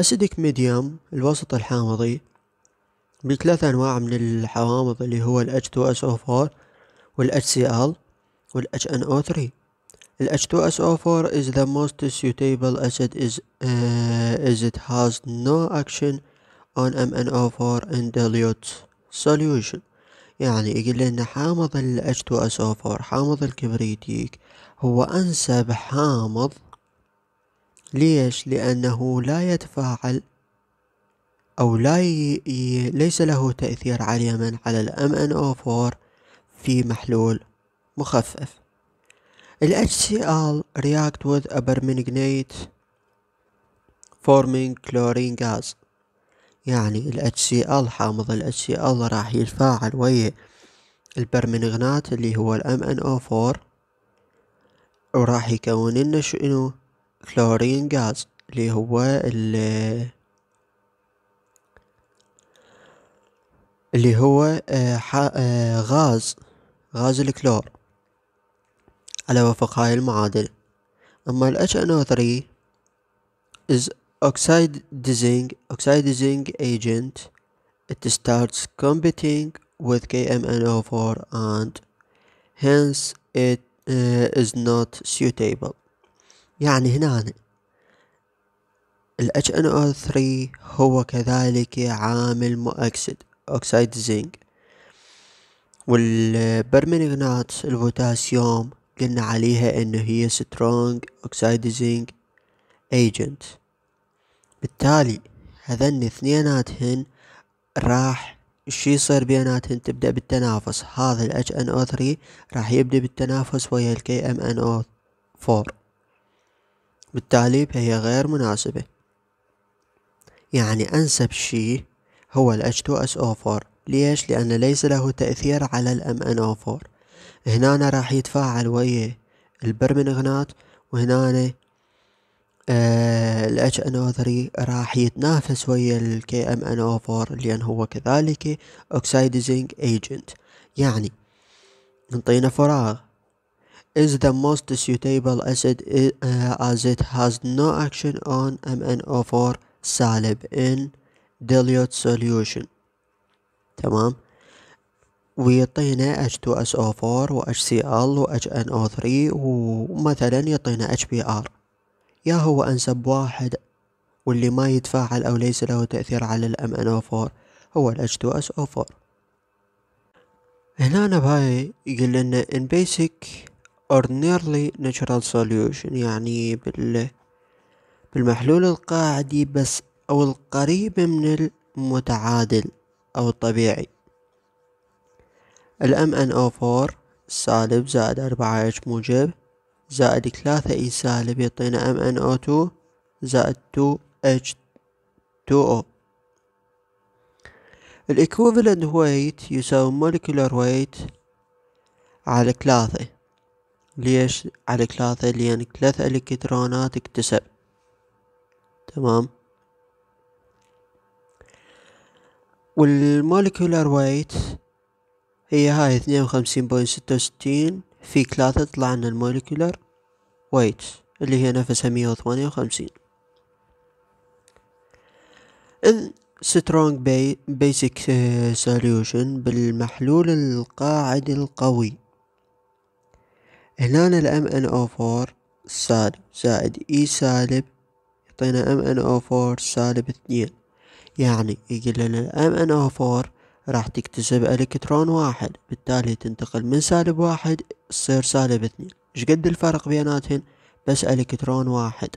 أسيدك ميديوم الوسط الحامضي بثلاث أنواع من الحوامض اللي هو ال H2SO4 وال HCl وال HNO3 ال H2SO4 is the most suitable acid is, uh, is it has no action on MnO4 in dilute solution يعني يقول لنا حامض ال H2SO4 حامض الكبريتيك هو أنسب حامض ليش لأنه لا يتفاعل أو لا ي... ليس له تأثير عاليا على ان MnO4 في محلول مخفف ال HCl react with a permanganate forming chlorine gas يعني ال HCl حامض ال HCl راح يتفاعل ويا البرمنغنات اللي هو ال MnO4 وراح يكون لنا شنو كلورين غاز اللي هو ال اللي هو غاز غاز الكلور على وفق هاي المعادلة أما ال HNO3 is oxidizing oxidizing agent it starts competing with KMNO4 and hence it uh, is not suitable يعني هنا ال HNO3 هو كذلك عامل مؤكسد أكسيد زنك والبرمنغنات البوتاسيوم قلنا عليها انه هي سترونج زنك ايجنت بالتالي هذن اثنيناتهن راح الشي يصير بيناتهن تبدأ بالتنافس هذا ال HNO3 راح يبدأ بالتنافس ويا ال KMNO4 بالتالي فهي غير مناسبة يعني أنسب شيء هو ال H2SO4 ليش؟ لأن ليس له تأثير على ال MnO4 هنا راح يتفاعل ويا البرمنغنات وهنا آه، ال HNO3 راح يتنافس ويا ال KMnO4 لأن هو كذلك oxidizing agent يعني نعطينا فراغ is the most suitable acid uh, as it has no action on MnO4 salib in dilute solution تمام ويعطينا H2SO4 و HCl و HNO3 ومثلا يعطينا HBr يا هو انسب واحد واللي ما يتفاعل او ليس له تاثير على MnO4 هو H2SO4 هنا بهاي يقول لنا ان بيسك nearly natural solution يعني بال بالمحلول القاعدي بس أو القريب من المتعادل أو الطبيعي ال ان او فور سالب زائد أربعة H موجب زائد ثلاثة اي e سالب يعطينا ام ان او تو زائد تو اتش تو او الاكوفالنت ويت يساوي مولكيولر ويت على ثلاثة ليش على ثلاثة لأن ثلاثة إلكترونات اكتسب تمام والمولكولار ويت هي هاي اثنين وخمسين بوين ستة وستين في ثلاثة طلع عنا المولكولار ويت اللي هي نفسها مية وثمانية وخمسين إذ سترونج بيسك سوليوشن بالمحلول القاعد القوي هنا الام ان او 4 سالب زائد اي e سالب يعطينا ام ان او 4 سالب اثنين يعني يقول لنا الام ان او 4 راح تكتسب الكترون واحد بالتالي تنتقل من سالب واحد تصير سالب اثنين ايش قد الفرق بيناتهن بس الكترون واحد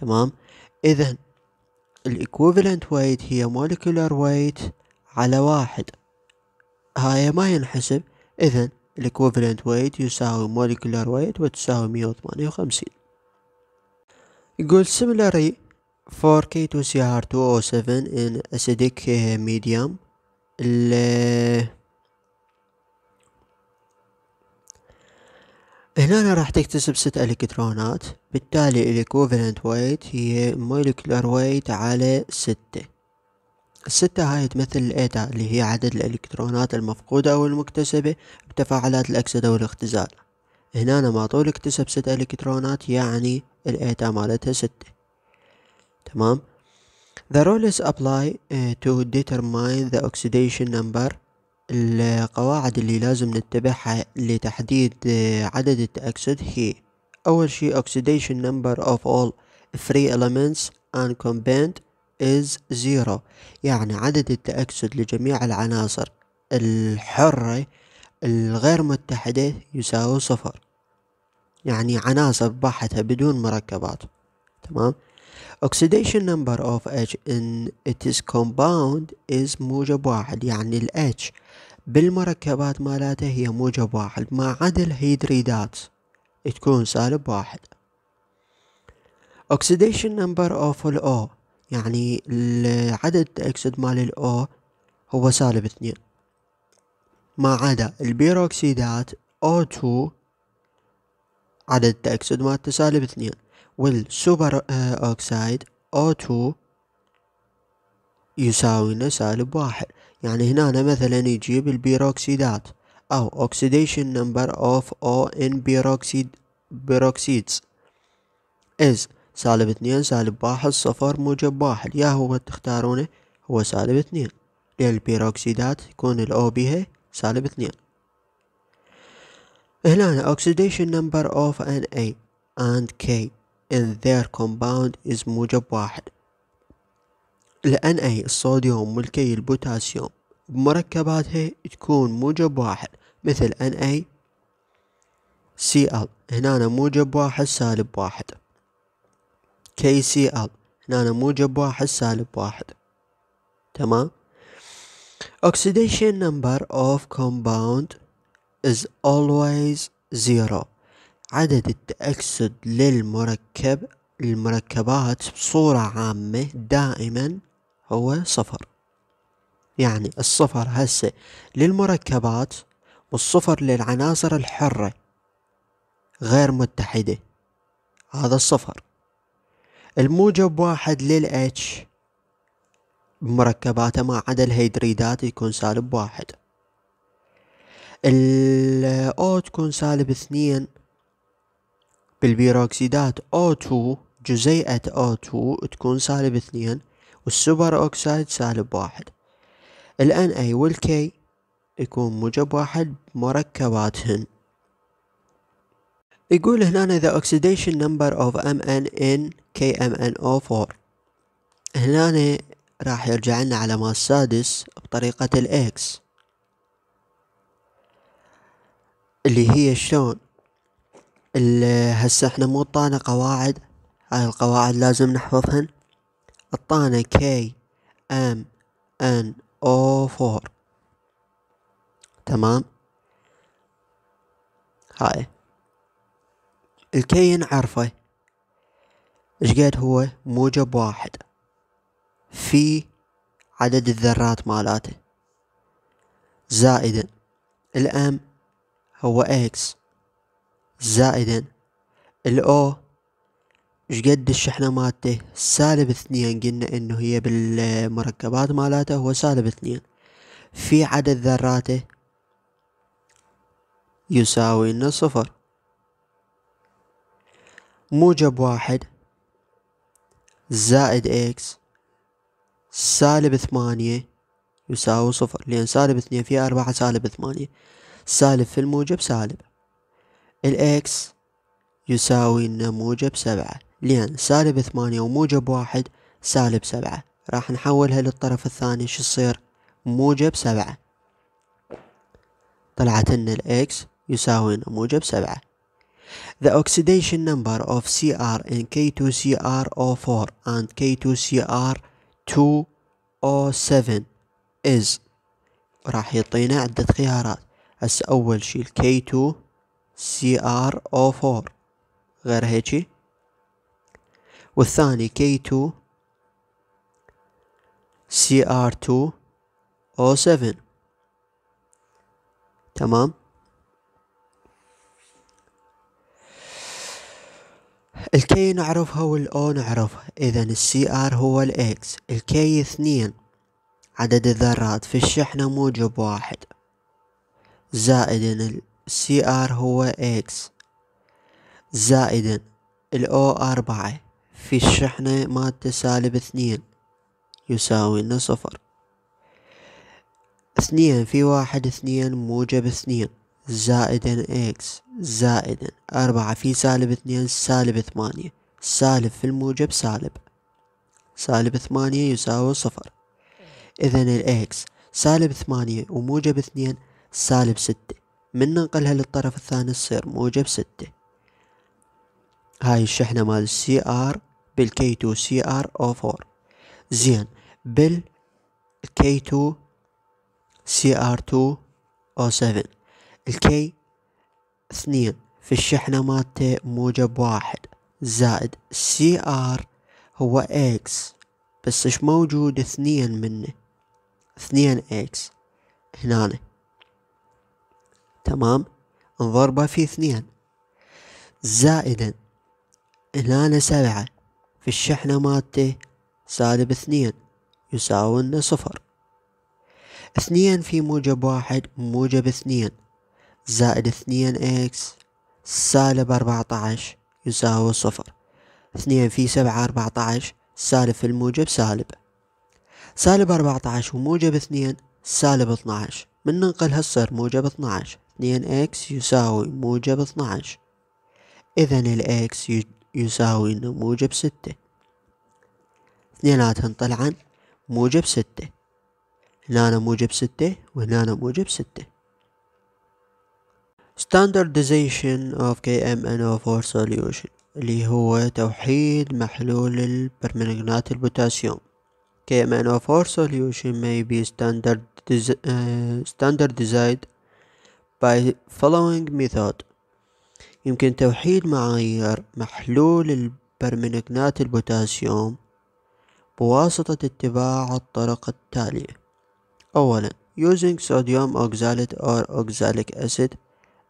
تمام اذا الاكوفلنت ويت هي مولكولار ويت على واحد هاي ما ينحسب اذا الإكوفلنت ويت يساوي موليكولار ويت وتساوي مية وثمانية وخمسين يقول similarly for K2Cr2O7 in acidic eh, medium هنا راح تكتسب ست الكترونات بالتالي الاكوفلنت ويت هي موليكولار ويت على ستة الستة هاي تمثل الإيتا اللي هي عدد الإلكترونات المفقودة أو المكتسبة بتفاعلات الأكسدة والاختزال هنا ما طول اكتسب ستة إلكترونات يعني الإيتا مالتها ستة تمام The rule is apply eh, to determine the oxidation number القواعد اللي لازم نتبعها لتحديد eh, عدد التأكسد هي أول شي oxidation number of all free elements and compound is zero يعني عدد التأكسد لجميع العناصر الحرة الغير متحدة يساوي صفر يعني عناصر بحثها بدون مركبات تمام oxidation number of H in is compound is موجب واحد يعني ال H بالمركبات مالاته هي موجب واحد ما عدا الهيدريدات تكون سالب واحد oxidation number of O يعني العدد اكسد مال الاو هو سالب اثنين ما عدا البيروكسيدات O2 عدد التأكسد مالته سالب اثنين والسوبر أوكسايد O2 يساوينا سالب واحد يعني هنا مثلا يجيب البيروكسيدات أو oxidation number of O in peroxide peroxides is سالب اثنين سالب واحد صفر موجب واحد يا هو تختارونه هو سالب اثنين لأن البيروكسيدات يكون الأو بها سالب اثنين هنا oxidation number of Na and K in their compound is موجب واحد أي الصوديوم والكي البوتاسيوم بمركباتها تكون موجب واحد مثل Na Cl هنا موجب واحد سالب واحد كي سي ال هنا أنا موجب واحد سالب واحد تمام oxidation number of compound is always zero عدد التأكسد للمركب المركبات بصورة عامة دائما هو صفر يعني الصفر هسه للمركبات والصفر للعناصر الحرة غير متحدة هذا الصفر الموجب واحد للاتش بمركباته ما عدا الهيدريدات يكون سالب واحد الأو تكون سالب اثنين بالبيروكسيدات O2 جزيئة O2 تكون سالب اثنين والسوبر أوكسايد سالب واحد الان Na والكي يكون موجب واحد مركباتهن يقول هنا the oxidation number of MnN KMnO4 هنا راح يرجع لنا على ما سادس بطريقة الإكس اللي هي شلون هسه احنا مو طانا قواعد هاي القواعد لازم نحفظهن الطانا كي ام ان او 4 تمام هاي الكي ايش اشقد هو موجب واحد في عدد الذرات مالاته زائدا الام هو اكس زائدا الاو قد الشحنة مالته سالب اثنين قلنا انه هي بالمركبات مالاته هو سالب اثنين في عدد ذراته يساوي لنا صفر موجب واحد زائد إكس سالب ثمانية يساوي صفر لأن سالب اثنين فيها أربعة سالب ثمانية سالب في الموجب سالب الإكس يساوي لنا موجب سبعة لأن سالب ثمانية وموجب واحد سالب سبعة راح نحولها للطرف الثاني شو يصير موجب سبعة طلعت لنا الإكس يساوي لنا موجب سبعة The oxidation number of Cr in K2CrO4 and K2Cr2O7 is راح يعطينا عدة خيارات هسه أول شي ال K2CrO4 غير هيجي والثاني K2 CR2 O7 تمام الكي نعرفها والاو نعرفها اذا السي ار هو الاكس الكي اثنين عدد الذرات في الشحنة موجب واحد زائدا السي ار هو اكس زائدا الاو اربعة في الشحنة مادة سالب اثنين يساوي صفر اثنين في واحد اثنين موجب اثنين زائدا إكس زائدا أربعة في سالب اثنين سالب ثمانية سالب في الموجب سالب سالب ثمانية يساوي صفر إذا الإكس سالب ثمانية وموجب اثنين سالب ستة من ننقلها للطرف الثاني تصير موجب ستة هاي الشحنة مال سي ار بالكي 2 سي ار او 4 زين بالكي 2 سي ار 2 او 7 الكي اثنين في الشحنة مالته موجب واحد زائد سي ار هو اكس بس اش موجود اثنين منه اثنين اكس هنا تمام نضربه في اثنين زائدا هنا سبعة في الشحنة مالته سالب اثنين يساوي صفر اثنين في موجب واحد موجب اثنين زائد اثنين اكس سالب أربعة عشر يساوي صفر اثنين في سبعة أربعة عشر سالب في الموجب سالب سالب أربعة عشر وموجب اثنين سالب اثنى عشر من ننقلها تصير موجب اثنى عشر اثنين اكس يساوي موجب اثنى عشر إذا الإكس يساوي إنه موجب ستة اثنيناتهن طلعن موجب ستة هنا موجب ستة وهنا موجب ستة standardization of KMNO4 solution اللي هو توحيد محلول البرمنغانات البوتاسيوم KMNO4 solution may be uh, standardized by following method يمكن توحيد معايير محلول البرمنغانات البوتاسيوم بواسطة اتباع الطرق التالية أولا using sodium oxalate or oxalic acid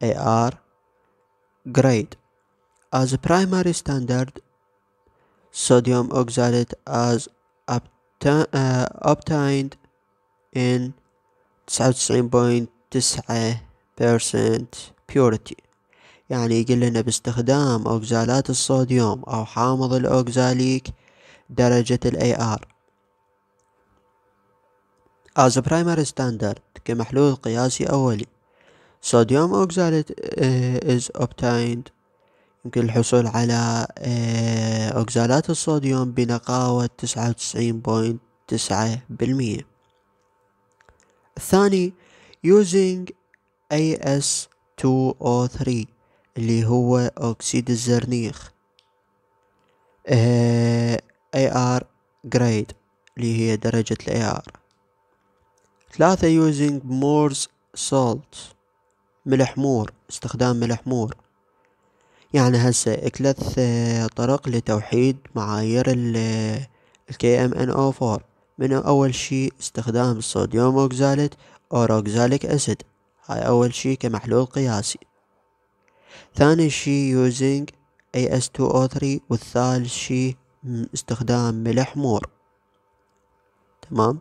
AR grade. As a primary standard, sodium oxalate as obtained in 99.9% purity يعني يقول لنا باستخدام أوكزالات الصوديوم أو حامض الأوكزاليك درجة ال AR as a primary standard كمحلول قياسي أولي صوديوم oxalate آه، is obtained يمكن الحصول على آه، أوكزالات الصوديوم بنقاوة تسعة وتسعين بوينت تسعة بالمية الثاني using AS2O3 اللي هو أكسيد الزرنيخ آه، AR grade اللي هي درجة ال AR ثلاثة using Moore's salt ملح مور استخدام ملح مور يعني هسه ثلاث آه، طرق لتوحيد معايير ال او آه، 4 من أول شي استخدام الصوديوم أوكزاليت أوروكزاليك أسيد هاي أول شي كمحلول قياسي ثاني شي اي اس 2 او 3 والثالث شي استخدام ملح مور تمام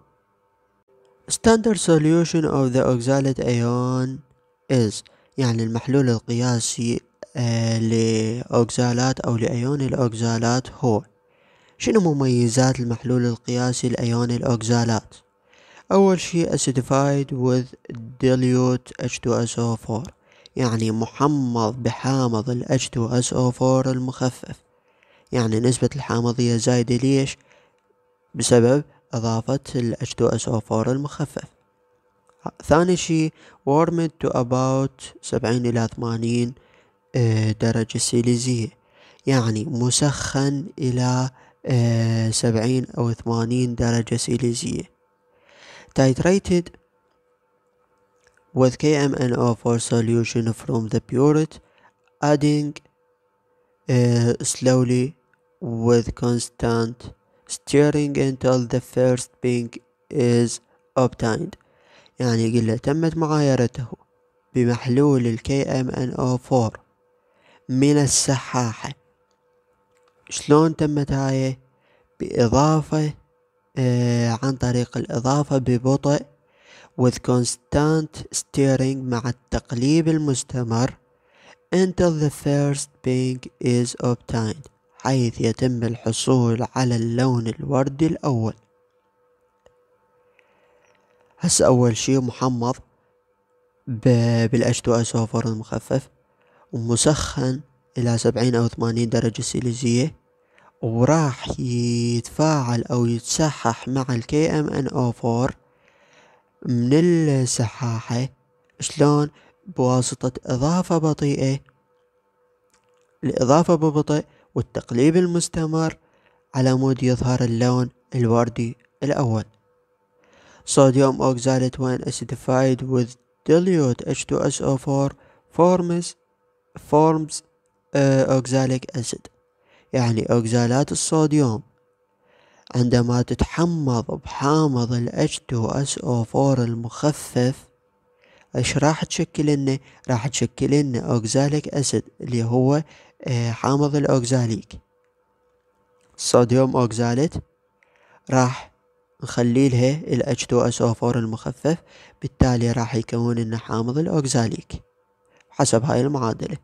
ستاندرد سوليوشن اوف ذا اوكزاليت ايون is يعني المحلول القياسي آه، لأوكزالات أو لأيون الأوكزالات هو شنو مميزات المحلول القياسي لأيون الأوكزالات؟ أول شيء acidified with dilute H2SO4 يعني محمض بحامض ال H2SO4 المخفف يعني نسبة الحامضية زايدة ليش؟ بسبب إضافة ال H2SO4 المخفف ثاني شي warm to about 70 إلى 80 درجة سيليزية يعني مسخن إلى 70 أو 80 درجة سيليزية titrated with KMNO4 solution from the burette adding uh, slowly with constant stirring until the first pink is obtained. يعني قلة تمت معايرته بمحلول الكي ام ان او 4 من السحاحة شلون تمت هاي بإضافة آه عن طريق الإضافة ببطء with constant steering مع التقليب المستمر until the first pink is obtained حيث يتم الحصول على اللون الوردي الأول هسه أول شي محمض محمر بالأجواء سوفر المخفف ومسخن إلى سبعين أو ثمانين درجة سيليزية وراح يتفاعل أو يتسحح مع ال او فور من السحاحة شلون بواسطة إضافة بطيئة الإضافة ببطء والتقليب المستمر على مود يظهر اللون الوردي الأول صوديوم أوكزاليت وين أسيدفايد with dilute H2SO4 forms, forms uh, oxalic acid يعني أوكزالات الصوديوم عندما تتحمض بحامض ال H2SO4 المخفف ايش راح تشكل لنا راح تشكل لنا اوكزاليك اسيد اللي هو آه، حامض الاوكزاليك صوديوم اوكزاليت راح نخلي لها h 2 so 4 المخفف بالتالي راح يكون لنا حامض الاوكزاليك حسب هاي المعادلة